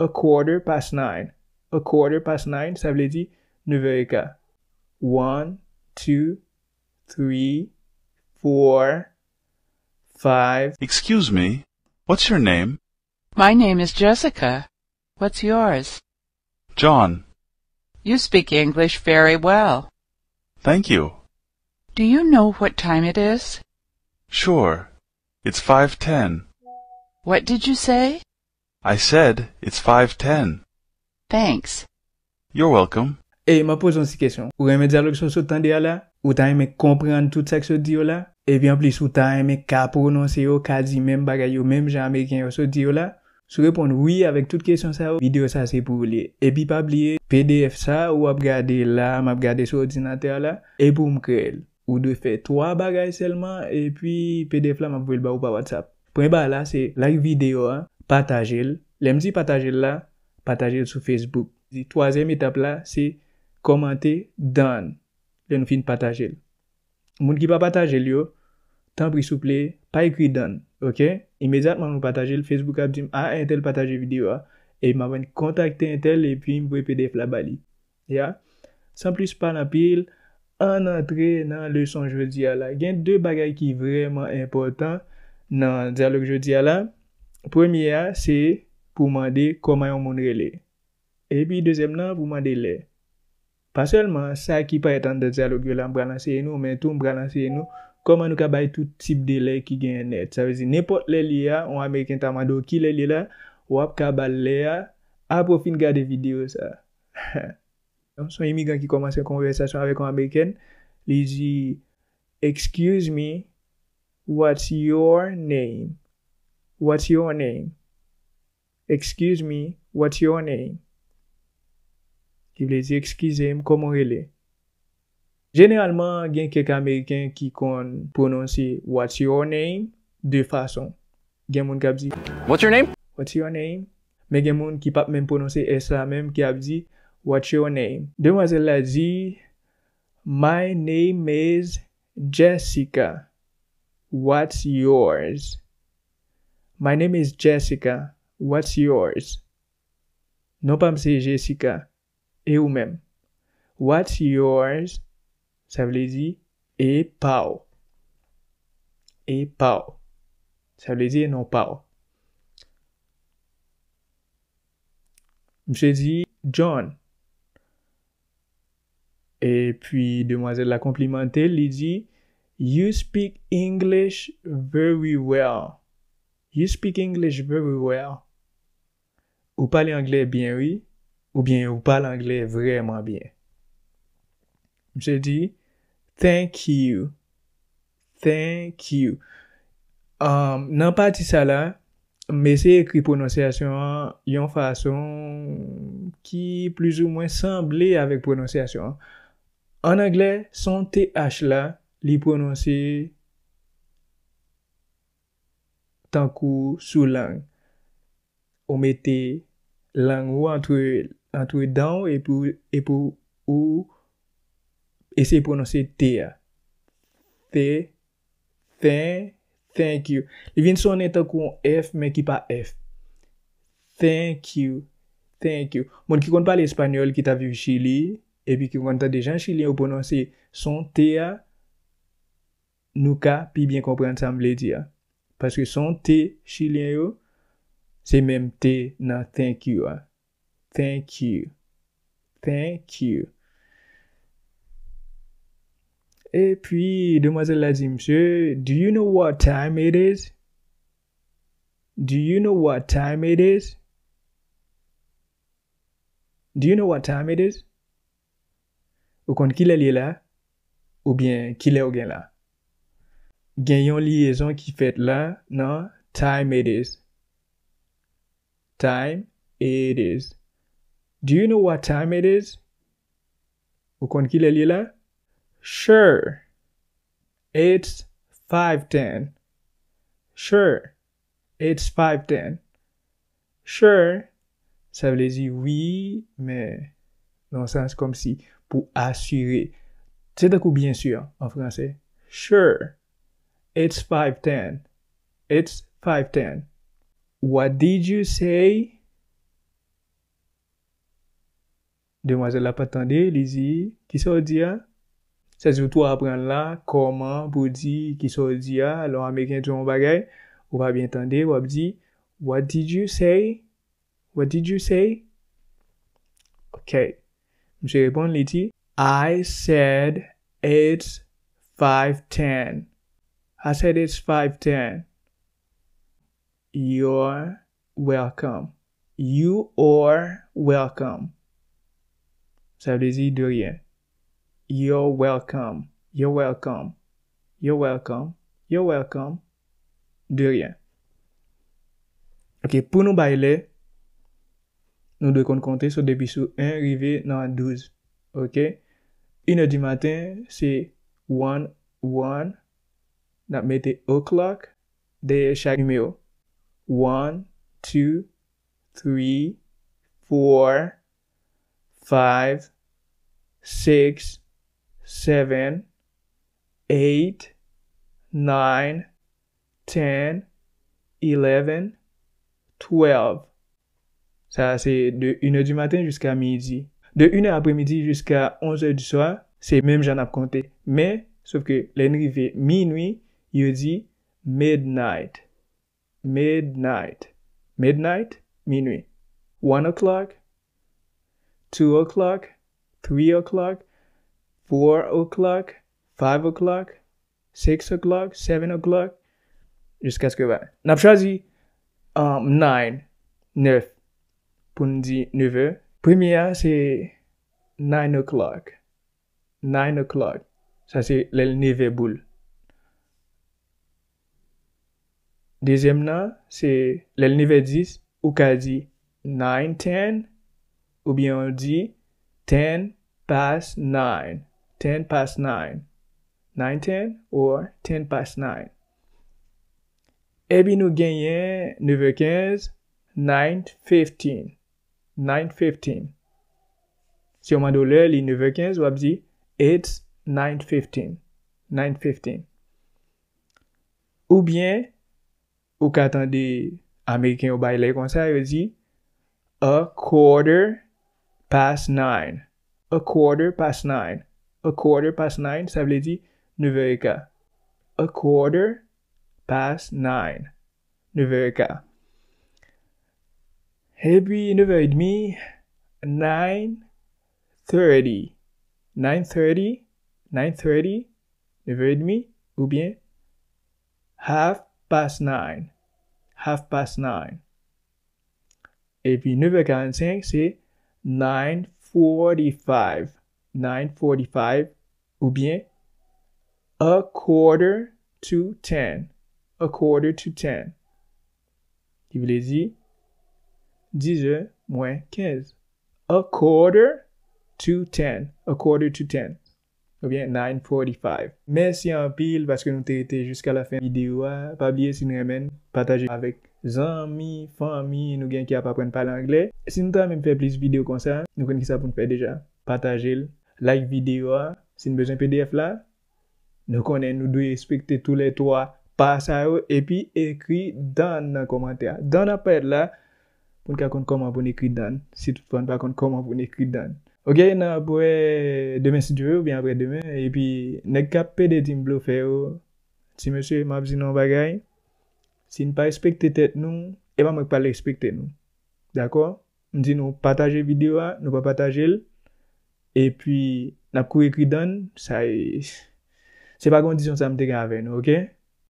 a quarter past nine. A quarter past nine, ça veut dire 9h15. One, two, three, four, five. Excuse me, what's your name? My name is Jessica. What's yours? John. You speak English very well. Thank you. Do you know what time it is? Sure. It's 5:10. What did you say? I said, it's 5.10. Thanks. You're welcome. E, ma pozon si kesyon. Ou reme diyalokso sou tande ya la, ou ta eme komprende tout sa kso diyo la, e pi an plis ou ta eme ka prononse yo, kazi, mem bagay yo, mem jan Ameriken yo sou diyo la, sou reponde oui avek tout kesyon sa yo, video sa se pou liye. E pi pa bliye, pdf sa, ou ap gade la, m ap gade sou ordinante ya la, e pou m krel, ou dwe fe 3 bagay selman, e pi pdf la m ap vwil ba ou pa whatsapp. Pwen ba la, se like video an. Patajel, lemzi patajel la, patajel sou Facebook. Di toazem etapla, se komante dan. Den fin patajel. Moun ki pa patajel yo, tan pri souple, pa ekri dan. Ok, imediatman moun patajel, Facebook ap di m a ah, entel patajel video a. E m avan kontakte entel, e pi m vwe pedef la bali. Ya, san plis pa nan pil, an antre nan le son jodi a la. Gen de bagay ki vreman importan nan zalok jodi a la. Ou premye a, se pou mande koman yon mounre le. E pi, dezem nan, pou mande le. Pa selman, sa ki pa etan de zalo gwe la mbranaseye nou, ou men tou mbranaseye nou, koman nou ka bay tout tip de le ki gen net. Sa vezi, nepot le li a, ou Ameriken tamandou ki le li la, ou ap ka bal le a, ap ou fin gade video sa. Son emigran ki komanse konversasyon avek ou Ameriken, li zi, excuse me, what's your name? What's your name? Excuse me, what's your name? Ki vle di, excuse m, komo ele? Genelman, gen kek Ameriken ki kon prononsi what's your name de fason. Gen moun kap di, what's your name? What's your name? Me gen moun ki pap men prononsi esa menm ki ap di, what's your name? Deman zel la di, my name is Jessica, what's yours? My name is Jessica. What's yours? Non pas c'est Jessica. Et ou même. What's yours? Ça veut dire et pao. Et pao. Ça veut dire non pao. J'ai dit John. Et puis, demoiselle l'a complimenté, lui dit, You speak English very well. You speak English very well. Ou pali Angle bien, oui. Ou bien, ou pali Angle vreman bien. Jè di, thank you. Thank you. Um, nan pa ti sa la, me se ekri prononsyasyon yon fason ki plus ou mwen sembli avek prononsyasyon. An Angle, son TH la, li prononsyasyon. Tankou sou lang. Ou mette lang ou antwe dan ou epou ou ese prononse TEA. TEA. Thank you. I vin sonen tankou an F men ki pa F. Thank you. Thank you. Moun ki kon pa l'Espanyol ki ta vivi Chili epi ki kon ta dejan Chili ou prononse son TEA, NUKA, pi bien komprende sa mble diya. Paske son te chilien yo, se menm te nan thank you a. Ah. Thank you. Thank you. E pi, demaze la zi msye, do you know what time it is? Do you know what time it is? Do you know what time it is? Ou konti kila liye la? Ou bien kila ou gen la? Gagnons liaison qui fait là, non time it is. Time it is. Do you know what time it is? Vous comptez qu'il est lié là Sure. It's 5.10. Sure. It's 5.10. Sure. Ça veut dire oui, mais... Dans le sens comme si pour assurer. C'est d'accord, bien sûr, en français Sure. It's five ten. It's five ten. What did you say? Demoiselle l'a patandé. Lizzie, kisou di ya? Sè zyoutou apren la. Koman, bou di, kisou di ya? Alon, amèkèn ton bagay. Ou pa bientandé. Ou ap di, what did you say? What did you say? Ok. Mse repon Lizzie. I said it's five ten. I said it's 5-10. You're welcome. You are welcome. Sa vlezi, de riyen. You're welcome. You're welcome. You're welcome. You're welcome. De riyen. Ok, pou nou baile, nou dwe kon konte sou debi sou 1 rive nan 12. Ok? 1 di maten, si 1-1-1. dat met h o'clock de chaque numéro. 1, 2, 3, 4, 5, 6, 7, 8, 9, 10, 11, 12. Ça, c'est de 1h du matin jusqu'à midi. De 1h après-midi jusqu'à 11h du soir, c'est même j'en ai compté. Mais, sauf que fait minuit, il dit midnight. Midnight. Midnight, minuit. 1 o'clock, 2 o'clock, 3 o'clock, 4 o'clock, 5 o'clock, 6 o'clock, 7 o'clock. Jusqu'à ce que va. On a choisi 9, um, 9. Pour dire 9. Première, c'est 9 o'clock. 9 o'clock. Ça, c'est le 9 boule. Dezem nan, se lè l nivè 10, ou ka di 9-10, ou bi an l di 10-9. 10-9. 9-10 ou 10-9. Ebi nou genyen 9-15, 9-15. 9-15. Se yo man do lè l nivè 15, wap di 8-9-15. 9-15. Ou bi an l nivè 10. Ou katan de Ameriken ou baile kon sa, yo zi, a quarter past nine. A quarter past nine. A quarter past nine, sa vle zi, nou veri ka. A quarter past nine. Nou veri ka. Ebi nou veri dmi, nine thirty. Nine thirty. Nine thirty. Nou veri dmi, ou bien, half. past nine. Half past nine. Et puis 9h45, c'est 9.45. 9.45 ou bien a quarter to ten. A quarter to ten. Qui voulait dire 10 moins 15. A quarter to ten. A quarter to ten. Nou gen 9.45. Mersi an pil. Paske nou te rete jiska la fin videyo a. Pabliye si nou remen. Pataje avik zami, fami. Nou gen ki ap apren pale angle. Si nou tan men fe plis videyo kon sa. Nou konen ki sa pou nou fe deja. Pataje l. Like videyo a. Si nou bezwen pdf la. Nou konen nou dwe respekte tou le 3. Pas a ou. E pi ekri dan nan komantya. Dan apre la. Poun ka kon koman pou nou ekri dan. Si tou fon pa kon koman pou nou ekri dan. Ok, nan ap wè demè si jwè ou bi ap wè demè. E pi, nèk kapè de tim blo fè yo. Ti mè sè, mè ap zin nan bagay. Si n pa ekspektè tèt nou, e pa mèk pa lè ekspektè nou. D'akò? N di nou patajè videwa, nou pa patajè lè. E pi, nan ap kou ekri dan, sa e... Se pa kondisyon sa mte gavè nou, ok?